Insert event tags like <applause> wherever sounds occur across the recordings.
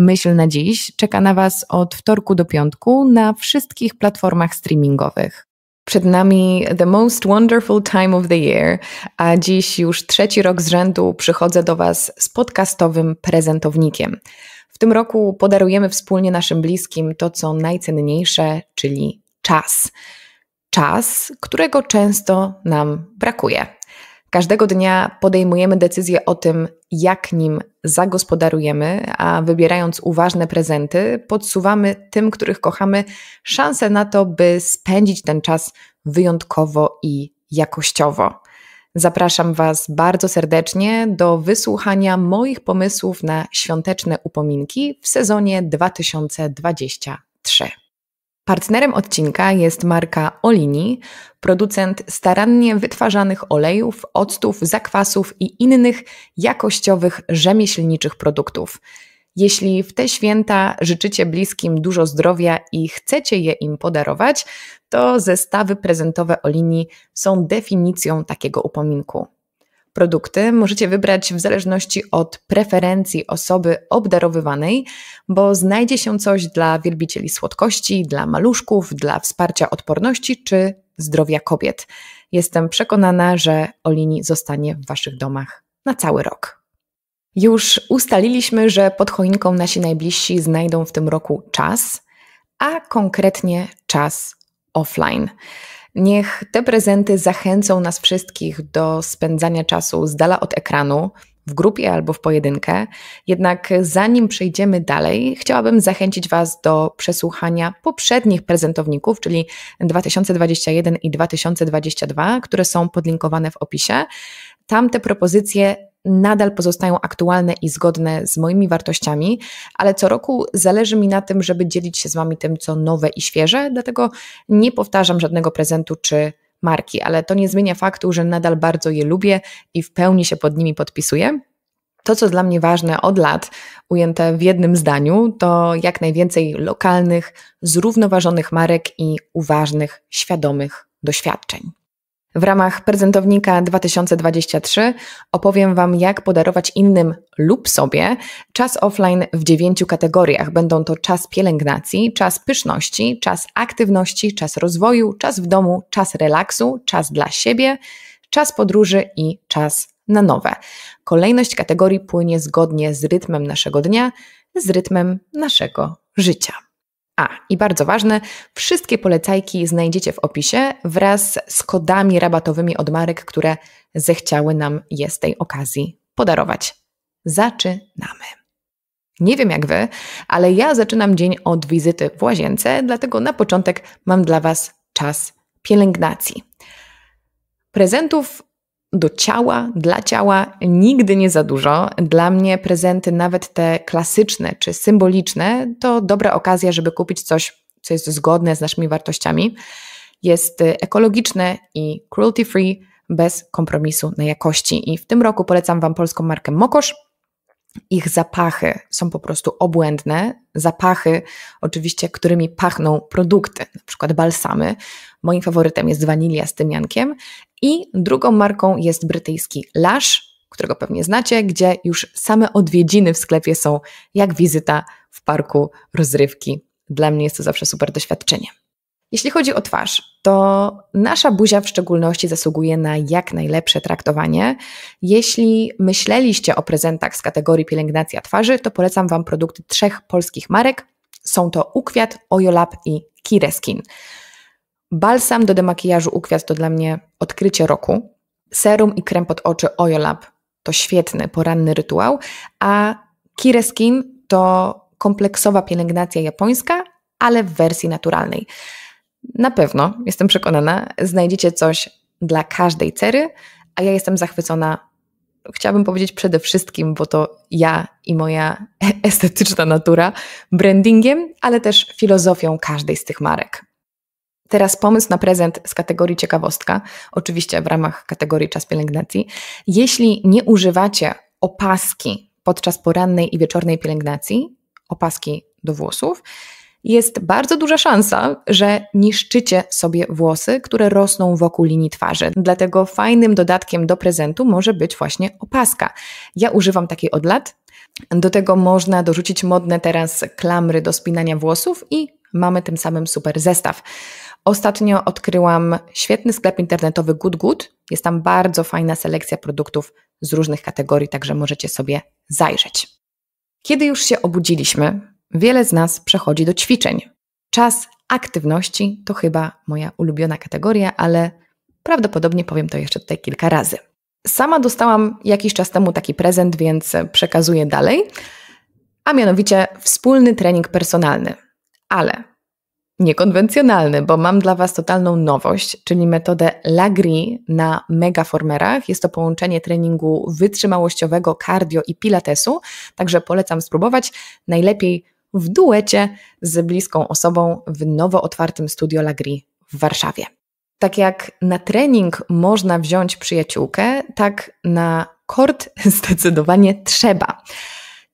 Myśl na dziś czeka na Was od wtorku do piątku na wszystkich platformach streamingowych. Przed nami The Most Wonderful Time of the Year, a dziś już trzeci rok z rzędu przychodzę do Was z podcastowym prezentownikiem. W tym roku podarujemy wspólnie naszym bliskim to, co najcenniejsze, czyli czas. Czas, którego często nam brakuje. Każdego dnia podejmujemy decyzję o tym, jak nim zagospodarujemy, a wybierając uważne prezenty, podsuwamy tym, których kochamy, szansę na to, by spędzić ten czas wyjątkowo i jakościowo. Zapraszam Was bardzo serdecznie do wysłuchania moich pomysłów na świąteczne upominki w sezonie 2023. Partnerem odcinka jest marka Olini, producent starannie wytwarzanych olejów, octów, zakwasów i innych jakościowych rzemieślniczych produktów. Jeśli w te święta życzycie bliskim dużo zdrowia i chcecie je im podarować, to zestawy prezentowe Olini są definicją takiego upominku produkty możecie wybrać w zależności od preferencji osoby obdarowywanej, bo znajdzie się coś dla wielbicieli słodkości, dla maluszków, dla wsparcia odporności czy zdrowia kobiet. Jestem przekonana, że Olini zostanie w Waszych domach na cały rok. Już ustaliliśmy, że pod choinką nasi najbliżsi znajdą w tym roku czas, a konkretnie czas offline. Niech te prezenty zachęcą nas wszystkich do spędzania czasu z dala od ekranu, w grupie albo w pojedynkę. Jednak zanim przejdziemy dalej, chciałabym zachęcić Was do przesłuchania poprzednich prezentowników, czyli 2021 i 2022, które są podlinkowane w opisie. Tam te propozycje nadal pozostają aktualne i zgodne z moimi wartościami, ale co roku zależy mi na tym, żeby dzielić się z Wami tym, co nowe i świeże, dlatego nie powtarzam żadnego prezentu czy marki, ale to nie zmienia faktu, że nadal bardzo je lubię i w pełni się pod nimi podpisuję. To, co dla mnie ważne od lat, ujęte w jednym zdaniu, to jak najwięcej lokalnych, zrównoważonych marek i uważnych, świadomych doświadczeń. W ramach prezentownika 2023 opowiem Wam, jak podarować innym lub sobie czas offline w dziewięciu kategoriach. Będą to czas pielęgnacji, czas pyszności, czas aktywności, czas rozwoju, czas w domu, czas relaksu, czas dla siebie, czas podróży i czas na nowe. Kolejność kategorii płynie zgodnie z rytmem naszego dnia, z rytmem naszego życia. A, i bardzo ważne, wszystkie polecajki znajdziecie w opisie wraz z kodami rabatowymi od marek, które zechciały nam je z tej okazji podarować. Zaczynamy! Nie wiem jak wy, ale ja zaczynam dzień od wizyty w łazience, dlatego na początek mam dla was czas pielęgnacji. Prezentów do ciała, dla ciała nigdy nie za dużo. Dla mnie prezenty, nawet te klasyczne czy symboliczne, to dobra okazja, żeby kupić coś, co jest zgodne z naszymi wartościami. Jest y, ekologiczne i cruelty free, bez kompromisu na jakości. I w tym roku polecam Wam polską markę Mokosz. Ich zapachy są po prostu obłędne. Zapachy, oczywiście, którymi pachną produkty, na przykład balsamy. Moim faworytem jest wanilia z tymiankiem. I drugą marką jest brytyjski Lush, którego pewnie znacie, gdzie już same odwiedziny w sklepie są jak wizyta w parku rozrywki. Dla mnie jest to zawsze super doświadczenie. Jeśli chodzi o twarz, to nasza buzia w szczególności zasługuje na jak najlepsze traktowanie. Jeśli myśleliście o prezentach z kategorii pielęgnacja twarzy, to polecam Wam produkty trzech polskich marek. Są to Ukwiat, Ojolab i Kireskin. Balsam do demakijażu u kwiat to dla mnie odkrycie roku. Serum i krem pod oczy Oiolab to świetny poranny rytuał, a Kire Skin to kompleksowa pielęgnacja japońska, ale w wersji naturalnej. Na pewno, jestem przekonana, znajdziecie coś dla każdej cery, a ja jestem zachwycona, chciałabym powiedzieć przede wszystkim, bo to ja i moja <laughs> estetyczna natura, brandingiem, ale też filozofią każdej z tych marek. Teraz pomysł na prezent z kategorii ciekawostka, oczywiście w ramach kategorii czas pielęgnacji. Jeśli nie używacie opaski podczas porannej i wieczornej pielęgnacji, opaski do włosów, jest bardzo duża szansa, że niszczycie sobie włosy, które rosną wokół linii twarzy. Dlatego fajnym dodatkiem do prezentu może być właśnie opaska. Ja używam takiej od lat. Do tego można dorzucić modne teraz klamry do spinania włosów i mamy tym samym super zestaw. Ostatnio odkryłam świetny sklep internetowy Good Good. Jest tam bardzo fajna selekcja produktów z różnych kategorii, także możecie sobie zajrzeć. Kiedy już się obudziliśmy, wiele z nas przechodzi do ćwiczeń. Czas aktywności to chyba moja ulubiona kategoria, ale prawdopodobnie powiem to jeszcze tutaj kilka razy. Sama dostałam jakiś czas temu taki prezent, więc przekazuję dalej, a mianowicie wspólny trening personalny. Ale niekonwencjonalny, bo mam dla Was totalną nowość, czyli metodę Lagri na megaformerach. Jest to połączenie treningu wytrzymałościowego, cardio i pilatesu, także polecam spróbować. Najlepiej w duecie z bliską osobą w nowo otwartym studio Lagri w Warszawie. Tak jak na trening można wziąć przyjaciółkę, tak na kort <laughs> zdecydowanie trzeba.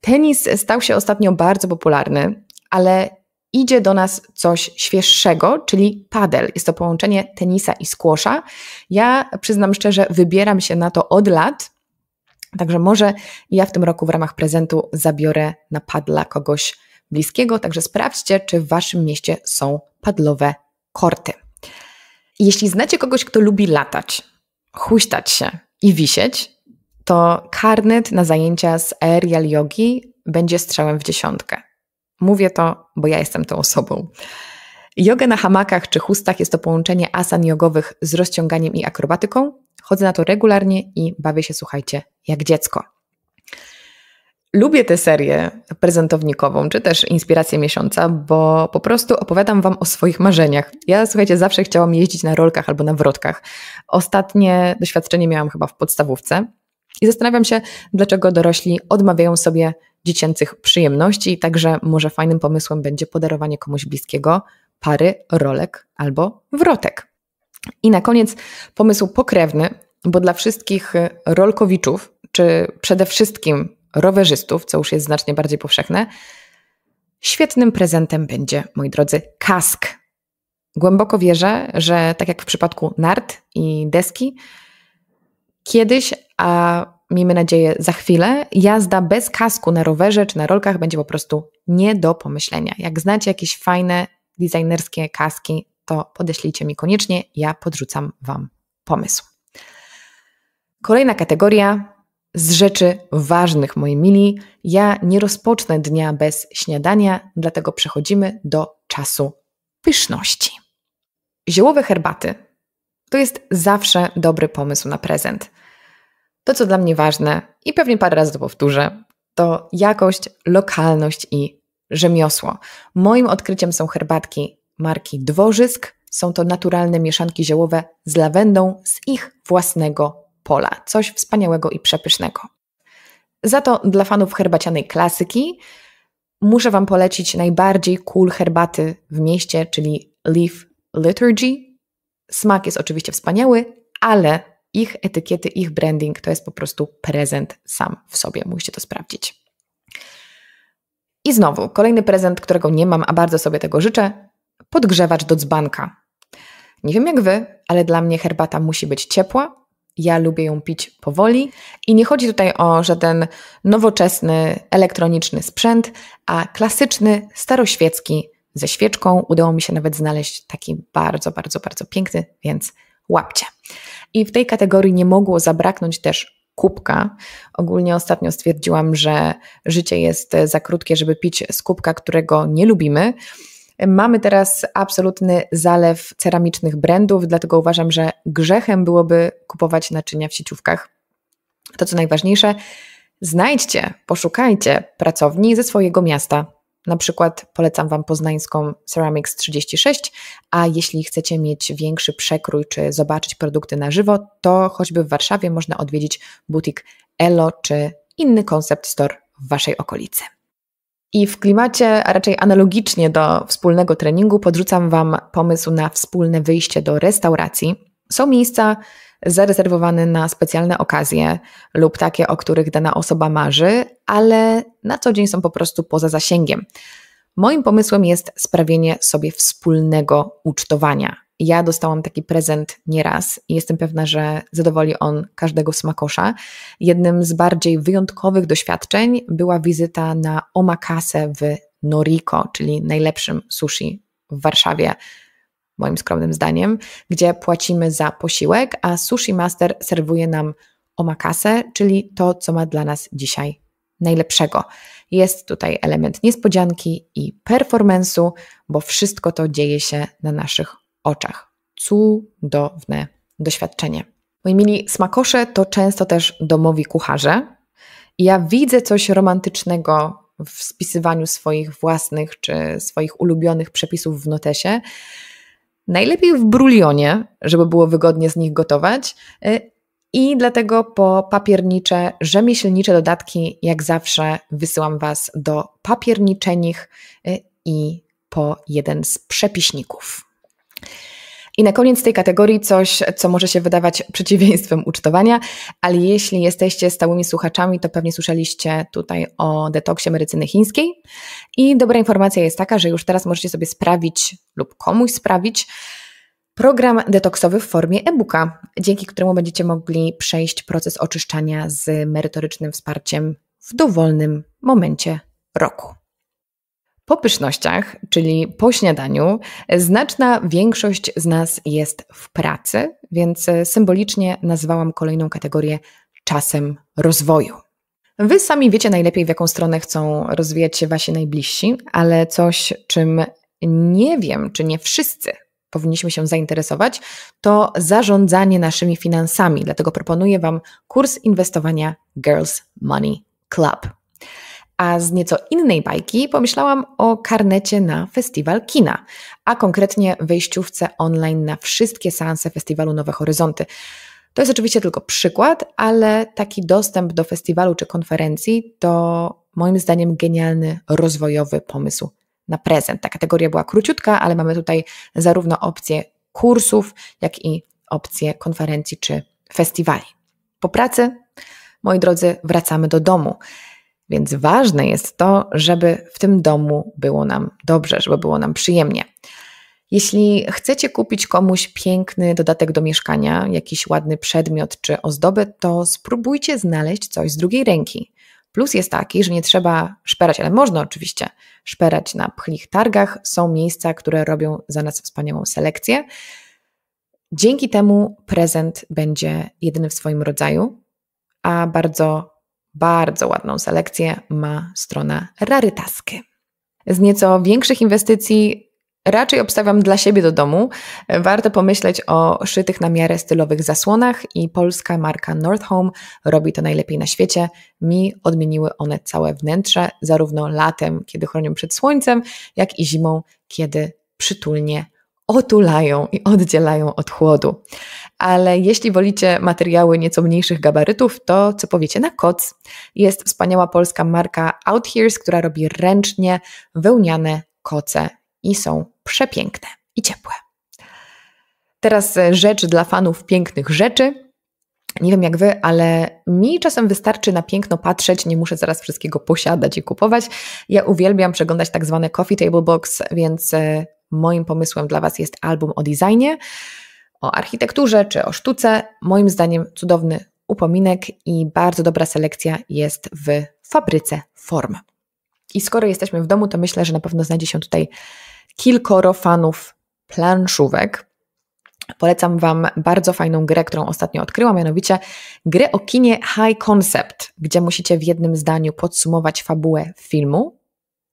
Tenis stał się ostatnio bardzo popularny, ale idzie do nas coś świeższego, czyli padel. Jest to połączenie tenisa i squasha. Ja przyznam szczerze, wybieram się na to od lat. Także może ja w tym roku w ramach prezentu zabiorę na padla kogoś bliskiego, także sprawdźcie, czy w waszym mieście są padlowe korty. Jeśli znacie kogoś, kto lubi latać, huśtać się i wisieć, to karnet na zajęcia z aerial yogi będzie strzałem w dziesiątkę. Mówię to, bo ja jestem tą osobą. Jogę na hamakach czy chustach jest to połączenie asan jogowych z rozciąganiem i akrobatyką. Chodzę na to regularnie i bawię się, słuchajcie, jak dziecko. Lubię tę serię prezentownikową, czy też inspirację miesiąca, bo po prostu opowiadam Wam o swoich marzeniach. Ja, słuchajcie, zawsze chciałam jeździć na rolkach albo na wrotkach. Ostatnie doświadczenie miałam chyba w podstawówce i zastanawiam się, dlaczego dorośli odmawiają sobie dziecięcych przyjemności, także może fajnym pomysłem będzie podarowanie komuś bliskiego pary rolek albo wrotek. I na koniec pomysł pokrewny, bo dla wszystkich y, rolkowiczów, czy przede wszystkim rowerzystów, co już jest znacznie bardziej powszechne, świetnym prezentem będzie, moi drodzy, kask. Głęboko wierzę, że tak jak w przypadku nart i deski, kiedyś, a miejmy nadzieję, za chwilę. Jazda bez kasku na rowerze czy na rolkach będzie po prostu nie do pomyślenia. Jak znacie jakieś fajne designerskie kaski, to podeślijcie mi koniecznie, ja podrzucam Wam pomysł. Kolejna kategoria z rzeczy ważnych, moi mili. Ja nie rozpocznę dnia bez śniadania, dlatego przechodzimy do czasu pyszności. Ziołowe herbaty to jest zawsze dobry pomysł na prezent. To, co dla mnie ważne i pewnie parę razy to powtórzę, to jakość, lokalność i rzemiosło. Moim odkryciem są herbatki marki Dworzysk. Są to naturalne mieszanki ziołowe z lawendą z ich własnego pola. Coś wspaniałego i przepysznego. Za to dla fanów herbacianej klasyki muszę Wam polecić najbardziej cool herbaty w mieście, czyli Leaf Liturgy. Smak jest oczywiście wspaniały, ale ich etykiety, ich branding to jest po prostu prezent sam w sobie. Musicie to sprawdzić. I znowu, kolejny prezent, którego nie mam, a bardzo sobie tego życzę podgrzewacz do dzbanka. Nie wiem jak wy, ale dla mnie herbata musi być ciepła. Ja lubię ją pić powoli i nie chodzi tutaj o żaden nowoczesny elektroniczny sprzęt, a klasyczny staroświecki ze świeczką. Udało mi się nawet znaleźć taki bardzo, bardzo, bardzo piękny, więc łapcie. I w tej kategorii nie mogło zabraknąć też kubka. Ogólnie ostatnio stwierdziłam, że życie jest e, za krótkie, żeby pić z kubka, którego nie lubimy. Mamy teraz absolutny zalew ceramicznych brandów, dlatego uważam, że grzechem byłoby kupować naczynia w sieciówkach. To co najważniejsze, znajdźcie, poszukajcie pracowni ze swojego miasta. Na przykład polecam Wam poznańską Ceramics 36, a jeśli chcecie mieć większy przekrój czy zobaczyć produkty na żywo, to choćby w Warszawie można odwiedzić butik Elo czy inny koncept store w Waszej okolicy. I w klimacie, a raczej analogicznie do wspólnego treningu, podrzucam Wam pomysł na wspólne wyjście do restauracji. Są miejsca, zarezerwowany na specjalne okazje lub takie, o których dana osoba marzy, ale na co dzień są po prostu poza zasięgiem. Moim pomysłem jest sprawienie sobie wspólnego ucztowania. Ja dostałam taki prezent nieraz i jestem pewna, że zadowoli on każdego smakosza. Jednym z bardziej wyjątkowych doświadczeń była wizyta na omakase w Noriko, czyli najlepszym sushi w Warszawie moim skromnym zdaniem, gdzie płacimy za posiłek, a Sushi Master serwuje nam omakase, czyli to, co ma dla nas dzisiaj najlepszego. Jest tutaj element niespodzianki i performance'u, bo wszystko to dzieje się na naszych oczach. Cudowne doświadczenie. Moi mili, smakosze to często też domowi kucharze. Ja widzę coś romantycznego w spisywaniu swoich własnych czy swoich ulubionych przepisów w notesie, Najlepiej w brulionie, żeby było wygodnie z nich gotować. Y, I dlatego po papiernicze, rzemieślnicze dodatki, jak zawsze, wysyłam Was do papierniczenich i po jeden z przepiśników. I na koniec tej kategorii coś, co może się wydawać <laughs> przeciwieństwem ucztowania, ale jeśli jesteście stałymi słuchaczami, to pewnie słyszeliście tutaj o detoksie medycyny chińskiej. I dobra informacja jest taka, że już teraz możecie sobie sprawić lub komuś sprawić program detoksowy w formie e-booka, dzięki któremu będziecie mogli przejść proces oczyszczania z merytorycznym wsparciem w dowolnym momencie roku. Po pysznościach, czyli po śniadaniu, znaczna większość z nas jest w pracy, więc symbolicznie nazwałam kolejną kategorię czasem rozwoju. Wy sami wiecie najlepiej, w jaką stronę chcą rozwijać się wasi najbliżsi, ale coś, czym nie wiem, czy nie wszyscy powinniśmy się zainteresować, to zarządzanie naszymi finansami. Dlatego proponuję Wam kurs inwestowania Girls Money Club. A z nieco innej bajki pomyślałam o karnecie na festiwal kina, a konkretnie wejściówce online na wszystkie seanse festiwalu Nowe Horyzonty. To jest oczywiście tylko przykład, ale taki dostęp do festiwalu czy konferencji to moim zdaniem genialny, rozwojowy pomysł na prezent. Ta kategoria była króciutka, ale mamy tutaj zarówno opcje kursów, jak i opcje konferencji czy festiwali. Po pracy, moi drodzy, wracamy do domu. Więc ważne jest to, żeby w tym domu było nam dobrze, żeby było nam przyjemnie. Jeśli chcecie kupić komuś piękny dodatek do mieszkania, jakiś ładny przedmiot czy ozdobę, to spróbujcie znaleźć coś z drugiej ręki. Plus jest taki, że nie trzeba szperać, ale można oczywiście szperać na pchlich targach. Są miejsca, które robią za nas wspaniałą selekcję. Dzięki temu prezent będzie jedyny w swoim rodzaju, a bardzo bardzo ładną selekcję ma strona Rarytasky. Z nieco większych inwestycji raczej obstawiam dla siebie do domu. Warto pomyśleć o szytych na miarę stylowych zasłonach i polska marka North Home robi to najlepiej na świecie. Mi odmieniły one całe wnętrze, zarówno latem, kiedy chronią przed słońcem, jak i zimą, kiedy przytulnie otulają i oddzielają od chłodu ale jeśli wolicie materiały nieco mniejszych gabarytów, to co powiecie na koc? Jest wspaniała polska marka Outhears, która robi ręcznie wełniane koce i są przepiękne i ciepłe. Teraz e, rzecz dla fanów pięknych rzeczy. Nie wiem jak wy, ale mi czasem wystarczy na piękno patrzeć, nie muszę zaraz wszystkiego posiadać i kupować. Ja uwielbiam przeglądać tak zwane coffee table box, więc e, moim pomysłem dla was jest album o designie o architekturze czy o sztuce. Moim zdaniem cudowny upominek i bardzo dobra selekcja jest w fabryce form. I skoro jesteśmy w domu, to myślę, że na pewno znajdzie się tutaj kilkoro fanów planszówek. Polecam Wam bardzo fajną grę, którą ostatnio odkryłam, mianowicie grę o kinie High Concept, gdzie musicie w jednym zdaniu podsumować fabułę filmu,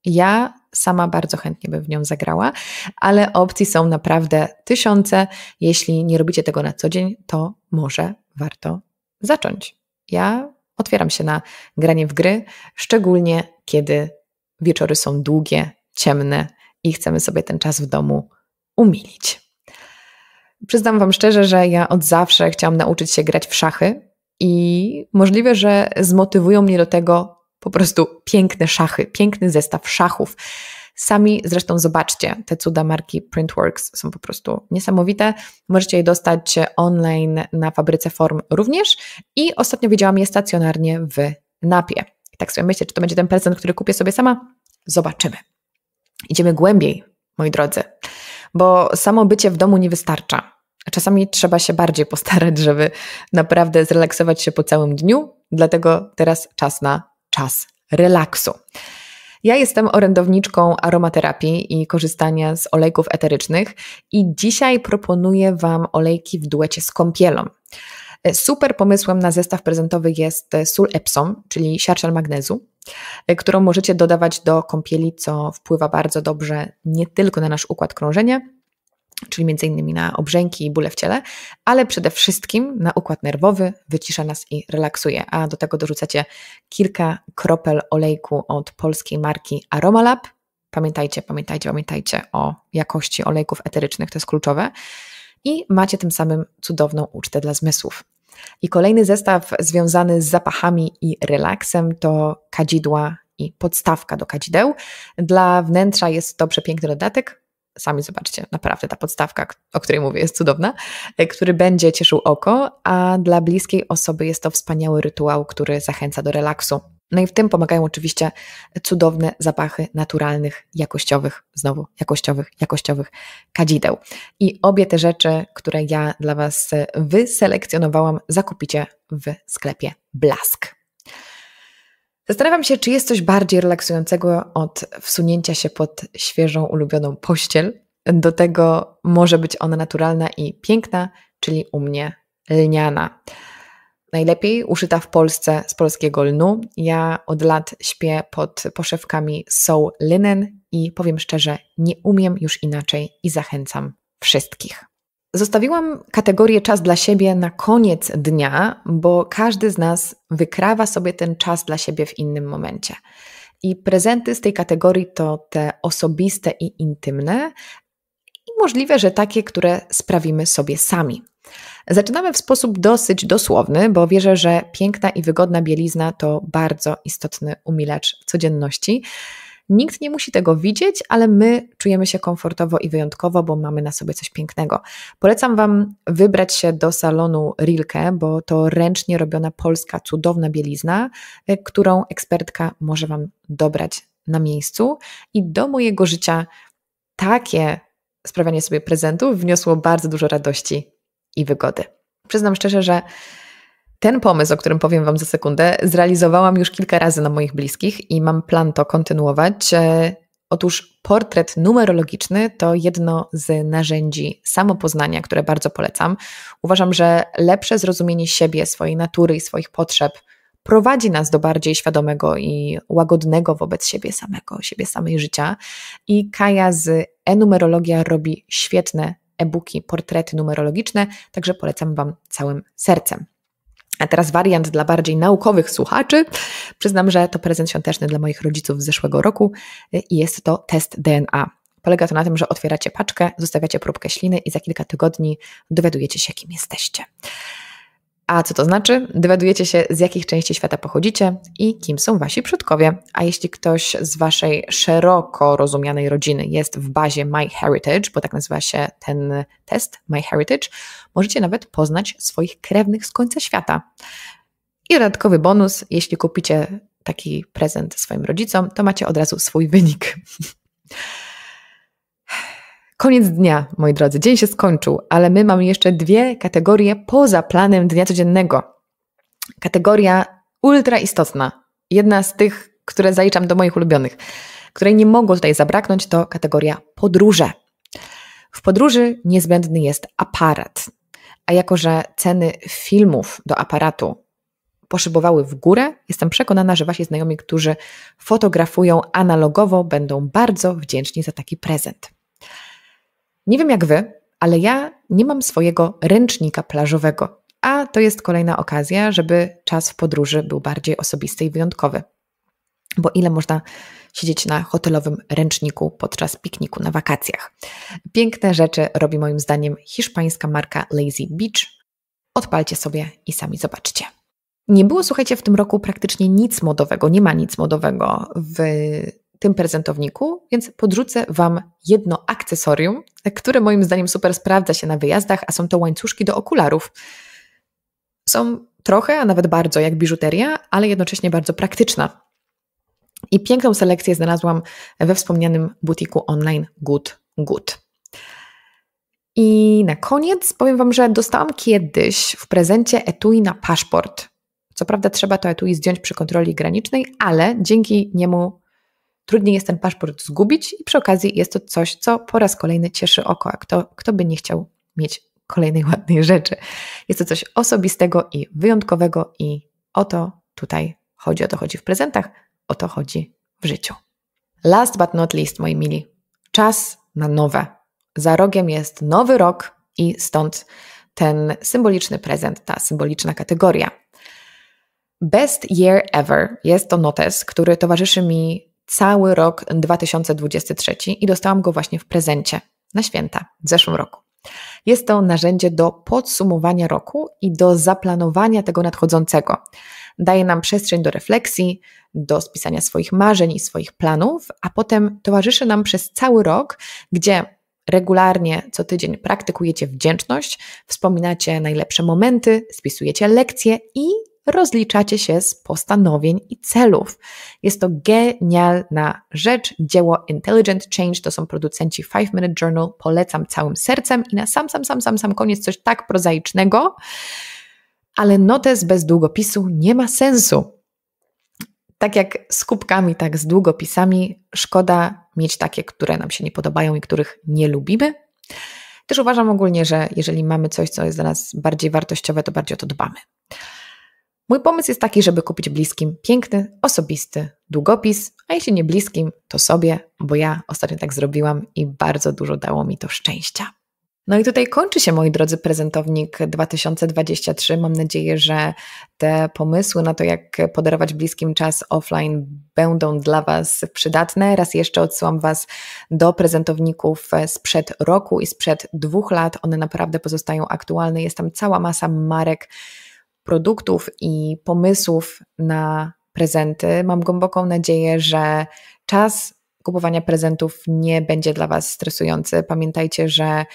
ja sama bardzo chętnie bym w nią zagrała, ale opcji są naprawdę tysiące. Jeśli nie robicie tego na co dzień, to może warto zacząć. Ja otwieram się na granie w gry, szczególnie kiedy wieczory są długie, ciemne i chcemy sobie ten czas w domu umilić. Przyznam Wam szczerze, że ja od zawsze chciałam nauczyć się grać w szachy i możliwe, że zmotywują mnie do tego po prostu piękne szachy, piękny zestaw szachów. Sami zresztą zobaczcie, te cuda marki Printworks są po prostu niesamowite. Możecie je dostać online na fabryce form również i ostatnio widziałam je stacjonarnie w Napie. I tak sobie myślę, czy to będzie ten prezent, który kupię sobie sama? Zobaczymy. Idziemy głębiej, moi drodzy, bo samo bycie w domu nie wystarcza. Czasami trzeba się bardziej postarać, żeby naprawdę zrelaksować się po całym dniu, dlatego teraz czas na czas relaksu. Ja jestem orędowniczką aromaterapii i korzystania z olejków eterycznych i dzisiaj proponuję Wam olejki w duecie z kąpielą. Super pomysłem na zestaw prezentowy jest sól Epsom, czyli siarczan magnezu, którą możecie dodawać do kąpieli, co wpływa bardzo dobrze nie tylko na nasz układ krążenia, czyli między innymi na obrzęki i bóle w ciele, ale przede wszystkim na układ nerwowy, wycisza nas i relaksuje. A do tego dorzucacie kilka kropel olejku od polskiej marki Aromalab. Pamiętajcie, pamiętajcie, pamiętajcie o jakości olejków eterycznych, to jest kluczowe. I macie tym samym cudowną ucztę dla zmysłów. I kolejny zestaw związany z zapachami i relaksem to kadzidła i podstawka do kadzideł. Dla wnętrza jest to przepiękny dodatek, sami zobaczcie, naprawdę ta podstawka, o której mówię, jest cudowna, e, który będzie cieszył oko, a dla bliskiej osoby jest to wspaniały rytuał, który zachęca do relaksu. No i w tym pomagają oczywiście cudowne zapachy naturalnych, jakościowych, znowu jakościowych, jakościowych kadzideł. I obie te rzeczy, które ja dla Was e, wyselekcjonowałam, zakupicie w sklepie Blask. Zastanawiam się, czy jest coś bardziej relaksującego od wsunięcia się pod świeżą, ulubioną pościel. Do tego może być ona naturalna i piękna, czyli u mnie lniana. Najlepiej uszyta w Polsce z polskiego lnu. Ja od lat śpię pod poszewkami Soul Linen i powiem szczerze, nie umiem już inaczej i zachęcam wszystkich. Zostawiłam kategorię czas dla siebie na koniec dnia, bo każdy z nas wykrawa sobie ten czas dla siebie w innym momencie. I prezenty z tej kategorii to te osobiste i intymne, i możliwe, że takie, które sprawimy sobie sami. Zaczynamy w sposób dosyć dosłowny, bo wierzę, że piękna i wygodna bielizna to bardzo istotny umilacz codzienności. Nikt nie musi tego widzieć, ale my czujemy się komfortowo i wyjątkowo, bo mamy na sobie coś pięknego. Polecam Wam wybrać się do salonu Rilke, bo to ręcznie robiona polska cudowna bielizna, e, którą ekspertka może Wam dobrać na miejscu. I do mojego życia takie sprawianie sobie prezentów wniosło bardzo dużo radości i wygody. Przyznam szczerze, że ten pomysł, o którym powiem Wam za sekundę, zrealizowałam już kilka razy na moich bliskich i mam plan to kontynuować. E, otóż portret numerologiczny to jedno z narzędzi samopoznania, które bardzo polecam. Uważam, że lepsze zrozumienie siebie, swojej natury i swoich potrzeb prowadzi nas do bardziej świadomego i łagodnego wobec siebie samego, siebie samej życia. I Kaja z Enumerologia robi świetne e-booki, portrety numerologiczne, także polecam Wam całym sercem. A teraz wariant dla bardziej naukowych słuchaczy. Przyznam, że to prezent świąteczny dla moich rodziców z zeszłego roku i jest to test DNA. Polega to na tym, że otwieracie paczkę, zostawiacie próbkę śliny i za kilka tygodni dowiadujecie się, kim jesteście. A co to znaczy? Dowiadujecie się, z jakich części świata pochodzicie i kim są wasi przodkowie. A jeśli ktoś z waszej szeroko rozumianej rodziny jest w bazie MyHeritage, bo tak nazywa się ten test MyHeritage, możecie nawet poznać swoich krewnych z końca świata. I dodatkowy bonus, jeśli kupicie taki prezent swoim rodzicom, to macie od razu swój wynik. Koniec dnia, moi drodzy. Dzień się skończył, ale my mamy jeszcze dwie kategorie poza planem dnia codziennego. Kategoria ultra istotna. Jedna z tych, które zaliczam do moich ulubionych, której nie mogło tutaj zabraknąć, to kategoria podróże. W podróży niezbędny jest aparat. A jako, że ceny filmów do aparatu poszybowały w górę, jestem przekonana, że wasi znajomi, którzy fotografują analogowo, będą bardzo wdzięczni za taki prezent. Nie wiem jak wy, ale ja nie mam swojego ręcznika plażowego, a to jest kolejna okazja, żeby czas w podróży był bardziej osobisty i wyjątkowy. Bo ile można siedzieć na hotelowym ręczniku podczas pikniku na wakacjach? Piękne rzeczy robi moim zdaniem hiszpańska marka Lazy Beach. Odpalcie sobie i sami zobaczcie. Nie było, słuchajcie, w tym roku praktycznie nic modowego, nie ma nic modowego w tym prezentowniku, więc podrzucę Wam jedno akcesorium, które moim zdaniem super sprawdza się na wyjazdach, a są to łańcuszki do okularów. Są trochę, a nawet bardzo jak biżuteria, ale jednocześnie bardzo praktyczna. I piękną selekcję znalazłam we wspomnianym butiku online Good Good. I na koniec powiem Wam, że dostałam kiedyś w prezencie etui na paszport. Co prawda trzeba to etui zdjąć przy kontroli granicznej, ale dzięki niemu Trudniej jest ten paszport zgubić i przy okazji jest to coś, co po raz kolejny cieszy oko, a kto, kto by nie chciał mieć kolejnej ładnej rzeczy. Jest to coś osobistego i wyjątkowego i o to tutaj chodzi, o to chodzi w prezentach, o to chodzi w życiu. Last but not least, moi mili, czas na nowe. Za rogiem jest nowy rok i stąd ten symboliczny prezent, ta symboliczna kategoria. Best Year Ever jest to notes, który towarzyszy mi cały rok 2023 i dostałam go właśnie w prezencie na święta w zeszłym roku. Jest to narzędzie do podsumowania roku i do zaplanowania tego nadchodzącego. Daje nam przestrzeń do refleksji, do spisania swoich marzeń i swoich planów, a potem towarzyszy nam przez cały rok, gdzie regularnie co tydzień praktykujecie wdzięczność, wspominacie najlepsze momenty, spisujecie lekcje i rozliczacie się z postanowień i celów. Jest to genialna rzecz. Dzieło Intelligent Change to są producenci Five Minute Journal. Polecam całym sercem i na sam, sam, sam, sam, sam koniec coś tak prozaicznego, ale notes bez długopisu nie ma sensu. Tak jak z kubkami, tak z długopisami, szkoda mieć takie, które nam się nie podobają i których nie lubimy. Też uważam ogólnie, że jeżeli mamy coś, co jest dla nas bardziej wartościowe, to bardziej o to dbamy. Mój pomysł jest taki, żeby kupić bliskim piękny, osobisty długopis, a jeśli nie bliskim, to sobie, bo ja ostatnio tak zrobiłam i bardzo dużo dało mi to szczęścia. No i tutaj kończy się, moi drodzy, prezentownik 2023. Mam nadzieję, że te pomysły na to, jak podarować bliskim czas offline, będą dla Was przydatne. Raz jeszcze odsyłam Was do prezentowników sprzed roku i sprzed dwóch lat. One naprawdę pozostają aktualne. Jest tam cała masa marek produktów i pomysłów na prezenty. Mam głęboką nadzieję, że czas kupowania prezentów nie będzie dla Was stresujący. Pamiętajcie, że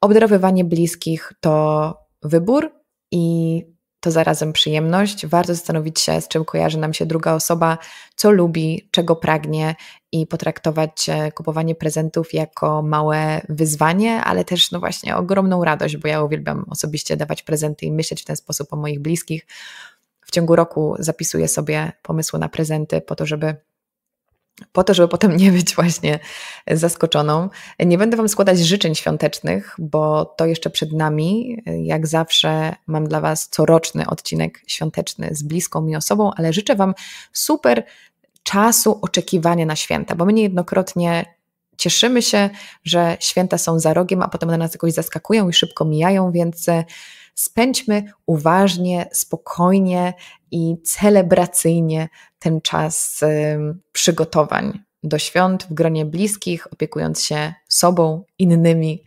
obdarowywanie bliskich to wybór i to zarazem przyjemność. Warto zastanowić się, z czym kojarzy nam się druga osoba, co lubi, czego pragnie i potraktować e, kupowanie prezentów jako małe wyzwanie, ale też no właśnie ogromną radość, bo ja uwielbiam osobiście dawać prezenty i myśleć w ten sposób o moich bliskich. W ciągu roku zapisuję sobie pomysły na prezenty po to, żeby po to, żeby potem nie być właśnie zaskoczoną. Nie będę Wam składać życzeń świątecznych, bo to jeszcze przed nami. Jak zawsze mam dla Was coroczny odcinek świąteczny z bliską mi osobą, ale życzę Wam super czasu oczekiwania na święta, bo my niejednokrotnie cieszymy się, że święta są za rogiem, a potem one nas jakoś zaskakują i szybko mijają, więc spędźmy uważnie, spokojnie i celebracyjnie ten czas przygotowań do świąt w gronie bliskich, opiekując się sobą, innymi.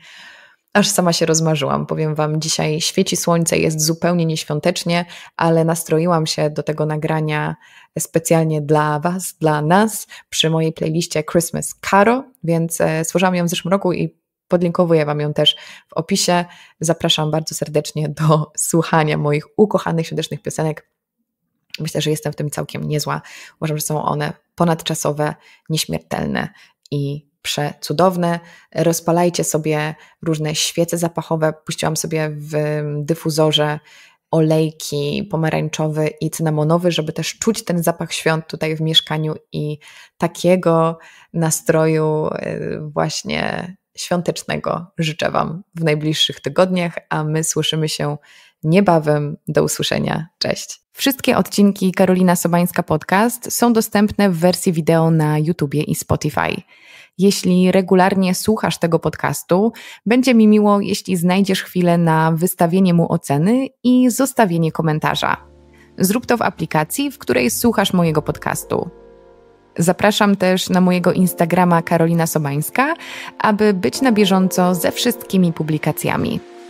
Aż sama się rozmarzyłam. Powiem Wam, dzisiaj świeci słońce, jest zupełnie nieświątecznie, ale nastroiłam się do tego nagrania specjalnie dla Was, dla nas, przy mojej playliście Christmas Caro, więc e, słyszałam ją w zeszłym roku i Podlinkowuję Wam ją też w opisie. Zapraszam bardzo serdecznie do słuchania moich ukochanych świątecznych piosenek. Myślę, że jestem w tym całkiem niezła. Uważam, że są one ponadczasowe, nieśmiertelne i przecudowne. Rozpalajcie sobie różne świece zapachowe. Puściłam sobie w dyfuzorze olejki pomarańczowy i cynamonowy, żeby też czuć ten zapach świąt tutaj w mieszkaniu i takiego nastroju e, właśnie świątecznego życzę Wam w najbliższych tygodniach, a my słyszymy się niebawem. Do usłyszenia. Cześć. Wszystkie odcinki Karolina Sobańska Podcast są dostępne w wersji wideo na YouTube i Spotify. Jeśli regularnie słuchasz tego podcastu, będzie mi miło, jeśli znajdziesz chwilę na wystawienie mu oceny i zostawienie komentarza. Zrób to w aplikacji, w której słuchasz mojego podcastu. Zapraszam też na mojego Instagrama Karolina Sobańska, aby być na bieżąco ze wszystkimi publikacjami.